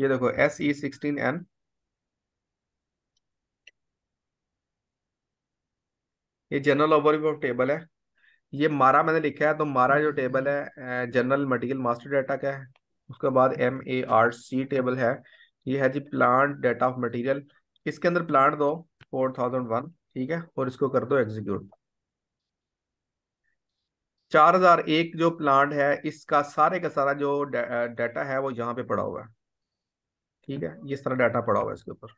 ये देखो S E sixteen N ये जनरल ओवरव्यू ऑफ टेबल है ये मारा मैंने लिखा है तो मारा जो टेबल है जनरल मटेरियल मास्टर डाटा का है उसके बाद M A R C table है ये है जी प्लांट डाटा ऑफ मटेरियल इसके अंदर प्लांट दो फोर थाउजेंड वन ठीक है और इसको कर दो एग्जीक्यूट चार हजार एक जो प्लांट है इसका सारे का सारा जो डाटा है वो यहाँ पे पड़ा हुआ है ठीक है ये सारा डाटा पड़ा हुआ है इसके ऊपर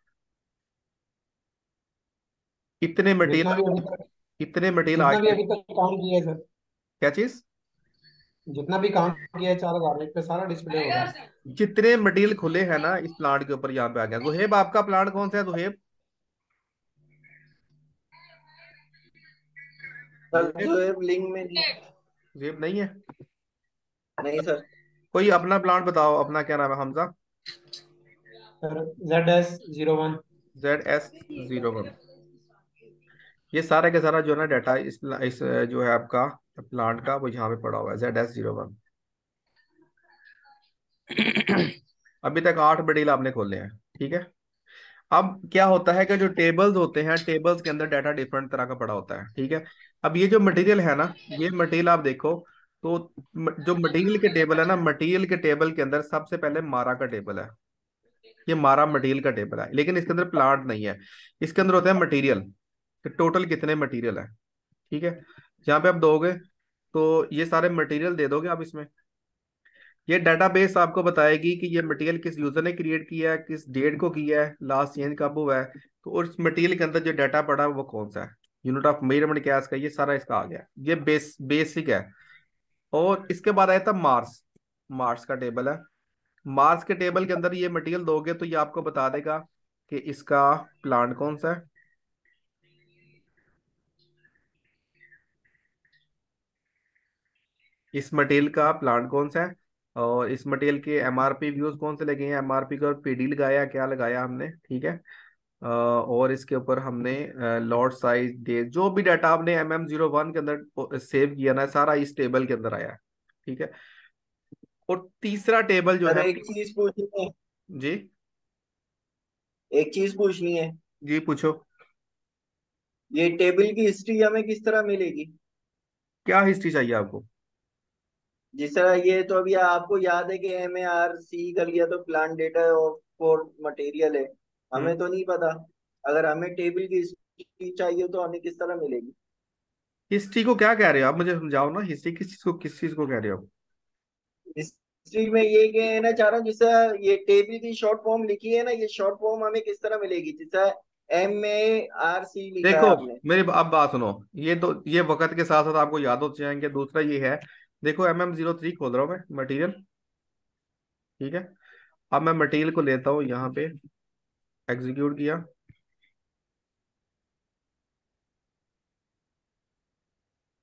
कितने मटेरियल कितने मटेरियल आज भी अभी तक काम किया है सर क्या चीज जितना भी काम किया है चार हजार पे सारा डिस्प्ले हो रहा है जितने मटेरियल खुले हैं ना इस प्लांट के ऊपर यहाँ पे आ गया जोहेब आपका प्लांट कौन सा है जोहेब जोहेब में नहीं है नहीं सर कोई अपना प्लांट बताओ अपना क्या नाम है हमजा सर जेड ये सारा के सारा जो है ना डाटा इस, इस जो है आपका प्लांट का वो यहाँ पे पड़ा हुआ है जेड एस जीरो वन अभी तक आठ बडील आपने खोले हैं ठीक है अब क्या होता है कि जो टेबल्स होते हैं टेबल्स के अंदर डाटा डिफरेंट तरह का पड़ा होता है ठीक है अब ये जो मटेरियल है ना ये मटेरियल आप देखो तो जो मटेरियल के टेबल है ना मटेरियल के टेबल के अंदर सबसे पहले मारा का टेबल है ये हमारा मटेरियल का टेबल है लेकिन इसके अंदर प्लांट नहीं है इसके अंदर होता है मटेरियल टोटल कितने मटेरियल है ठीक है यहाँ पे आप दोगे तो ये सारे मटेरियल दे दोगे आप इसमें ये डेटाबेस आपको बताएगी कि ये मटेरियल किस यूजर ने क्रिएट किया है किस डेट को किया है लास्ट चेंज कब हुआ है तो और इस मटेरियल के अंदर जो डाटा पड़ा है वो कौन सा है यूनिट ऑफ मेजरमेंट क्या इसका ये सारा इसका आ गया ये बेस बेसिक है और इसके बाद आया था मार्स मार्स का टेबल है मार्स के टेबल के अंदर ये मटेरियल दोगे तो ये आपको बता देगा कि इसका प्लांट कौन सा है इस मटेरियल का प्लांट कौन सा है और इस मटेरियल के एमआरपी व्यूज कौन से लगे हैं एमआरपी का पीडी लगाया क्या लगाया हमने ठीक है और इसके ऊपर हमने लॉट साइज डे जो भी डाटा आपने एम एम जीरो वन के अंदर सेव किया ना सारा इस टेबल के अंदर आया है ठीक है और तीसरा टेबल जो है एक चीज पूछनी है जी एक चीज पूछनी है जी पूछो ये टेबल की हिस्ट्री हमें किस तरह मिलेगी क्या हिस्ट्री चाहिए आपको जिस तरह ये तो अभी आपको याद है कि एम ए आर सी कर लिया तो प्लान डेटा फॉर मटेरियल है हमें हम्म। तो नहीं पता अगर हमें टेबल की हिस्ट्री चाहिए तो हमें किस तरह मिलेगी हिस्ट्री को क्या कह रहे हो आप मुझे समझाओ ना हिस्ट्री किस चीज को किस चीज को कह रहे हो आप हिस्ट्री में ये कहना चाह रहा हूँ जिससे ये टेबी थी शॉर्ट फॉर्म लिखी है ना ये शॉर्ट फॉर्म हमें किस तरह मिलेगी जैसा एम ए आर सी लिखा देखो मेरी अब बात सुनो ये तो ये वक्त के साथ साथ आपको याद होते जाएंगे दूसरा ये है देखो एम एम जीरो थ्री खोल रहा हूँ मैं मटेरियल ठीक है अब मैं मटेरियल को लेता हूँ यहाँ पे एग्जीक्यूट किया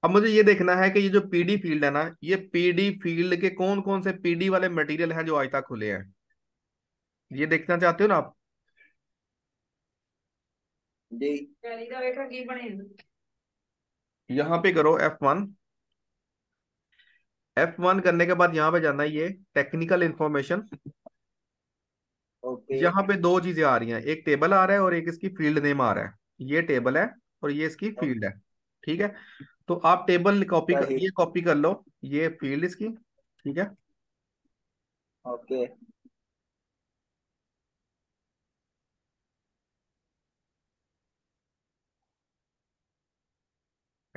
अब मुझे ये देखना है कि ये जो पीडी फील्ड है ना ये पीडी फील्ड के कौन कौन से पीडी वाले मटेरियल हैं जो आज तक खुले हैं ये देखना चाहते हो ना आप तो यहाँ पे करो एफ वन एफ वन करने के बाद यहाँ पे जाना ये टेक्निकल इंफॉर्मेशन okay. यहाँ पे दो चीजें आ रही हैं एक टेबल आ रहा है और एक इसकी फील्ड नेम आ रहा है ये टेबल है और ये इसकी फील्ड है ठीक है तो आप टेबल कॉपी कर ये कॉपी कर लो ये फील्ड इसकी ठीक है ओके okay.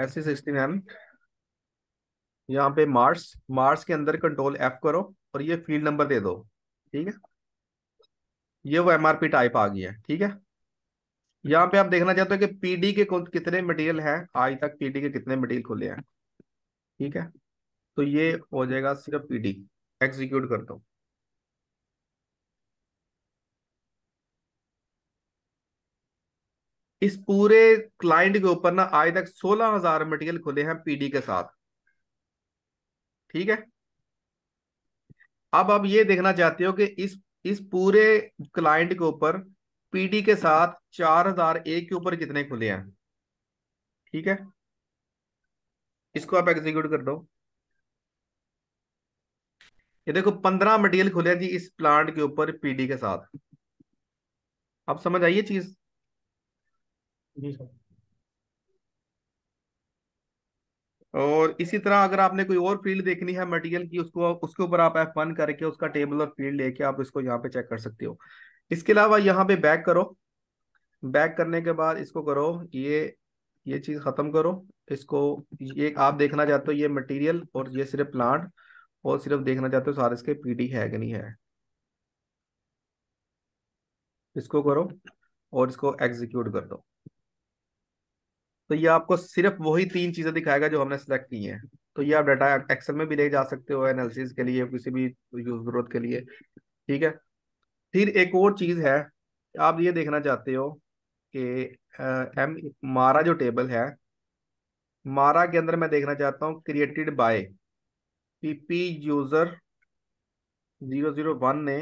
एस सी यहाँ पे मार्स मार्स के अंदर कंट्रोल एफ करो और ये फील्ड नंबर दे दो ठीक है ये वो एमआरपी टाइप आ गई है ठीक है यहाँ पे आप देखना चाहते हो कि पीडी के कितने मटेरियल हैं आज तक पीडी के कितने मटेरियल खुले हैं ठीक है तो ये हो जाएगा सिर्फ पीडी एग्जीक्यूट कर दो इस पूरे क्लाइंट के ऊपर ना आज तक सोलह हजार मटेरियल खुले हैं पीडी के साथ ठीक है अब आप ये देखना चाहते हो कि इस इस पूरे क्लाइंट के ऊपर पीडी के साथ चार हजार एक के ऊपर कितने खुले हैं ठीक है इसको आप एग्जीक्यूट कर दो ये देखो पंद्रह मटेरियल खुले हैं जी इस प्लांट के ऊपर पीडी के साथ आप समझ आइए चीज और इसी तरह अगर आपने कोई और फील्ड देखनी है मटेरियल की उसको उसके ऊपर आप एफ वन करके उसका टेबल और फील्ड लेके आप इसको यहाँ पे चेक कर सकते हो इसके अलावा यहाँ पे बैक करो बैक करने के बाद इसको करो ये ये चीज खत्म करो इसको ये आप देखना चाहते हो ये मटेरियल और ये सिर्फ प्लांट और सिर्फ देखना चाहते हो सारे इसके पीडी है कि नहीं है इसको करो और इसको एग्जीक्यूट कर दो तो ये आपको सिर्फ वही तीन चीजें दिखाएगा जो हमने सेलेक्ट की हैं तो ये आप डाटा एक्सेल में भी ले जा सकते हो एनालिसिस के लिए किसी भी जरूरत के लिए ठीक है फिर एक और चीज़ है आप ये देखना चाहते हो कि एम मारा जो टेबल है मारा के अंदर मैं देखना चाहता हूँ created by PP user zero zero one ने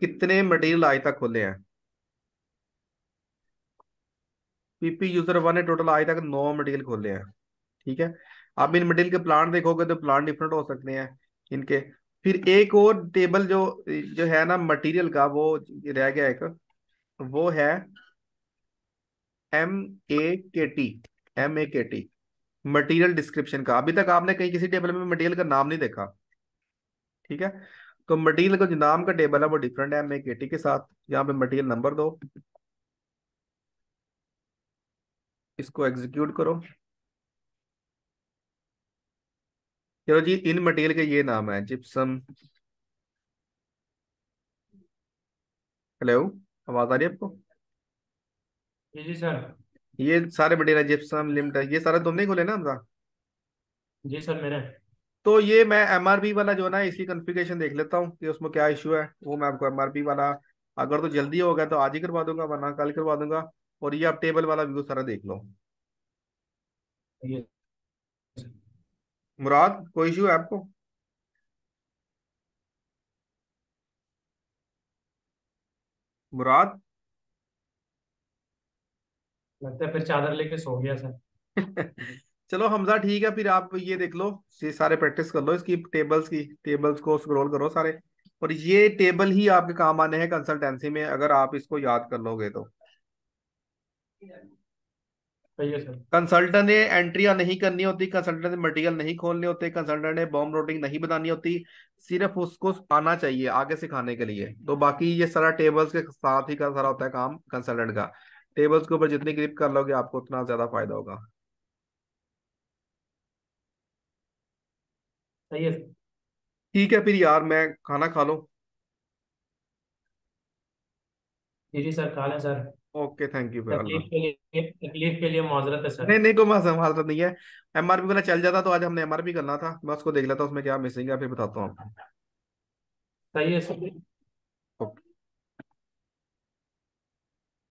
कितने मटेरियल आज तक खोले हैं पीपी यूजर वन ने टोटल आज तक नौ मटेरियल खोले हैं ठीक है आप इन मटेरियल के प्लांट देखोगे तो प्लांट डिफरेंट हो सकते हैं इनके फिर एक और टेबल जो जो है ना मटेरियल का वो रह गया एक वो है एम ए के टी एम ए के टी मटीरियल डिस्क्रिप्शन का अभी तक आपने कहीं किसी टेबल में मटेरियल का नाम नहीं देखा ठीक है तो मटेरियल का जो नाम का टेबल है वो डिफरेंट है एम ए के टी के साथ यहाँ पे मटेरियल नंबर दो इसको एग्जीक्यूट करो चलो जी इन मटेरियल के ये नाम है जिप्सम हेलो आवाज आ रही है आपको जी सर ये सारे मटेरियल जिप्सम लिमिट ये सारे तुमने तो खोले ना हमारा जी सर मेरे तो ये मैं एमआरपी वाला जो ना इसकी कॉन्फ़िगरेशन देख लेता हूँ कि उसमें क्या इशू है वो मैं आपको एमआरपी वाला अगर तो जल्दी होगा तो आज ही करवा दूंगा वरना कल करवा दूंगा और ये आप टेबल वाला व्यू सारा देख लो ये। मुराद कोई इशू है आपको मुराद लगता है फिर चादर लेके सो गया सर चलो हमजा ठीक है फिर आप ये देख लो ये सारे प्रैक्टिस कर लो इसकी टेबल्स की टेबल्स को स्क्रॉल करो सारे और ये टेबल ही आपके काम आने हैं कंसल्टेंसी में अगर आप इसको याद कर लोगे तो कंसल्टेंट ने एंट्रियां नहीं करनी होती कंसल्टेंट ने मटेरियल नहीं खोलने होते कंसल्टेंट ने बॉम्ब रोटिंग नहीं बनानी होती सिर्फ उसको आना चाहिए आगे सिखाने के लिए तो बाकी ये सारा टेबल्स के साथ ही का सारा होता है काम कंसल्टेंट का टेबल्स के ऊपर जितनी ग्रिप कर लोगे आपको उतना ज्यादा फायदा होगा सही है ठीक है फिर यार मैं खाना खा लूँ जी सर खा लें सर ओके थैंक यू तकलीफ के लिए तकलीफ के लिए माजरत है सर नहीं नहीं कोई माजरत नहीं है एमआरपी वाला चल जाता तो आज हमने एमआरपी करना था मैं उसको देख लेता उसमें क्या मिसिंग है फिर बताता हूँ आपको सही है सर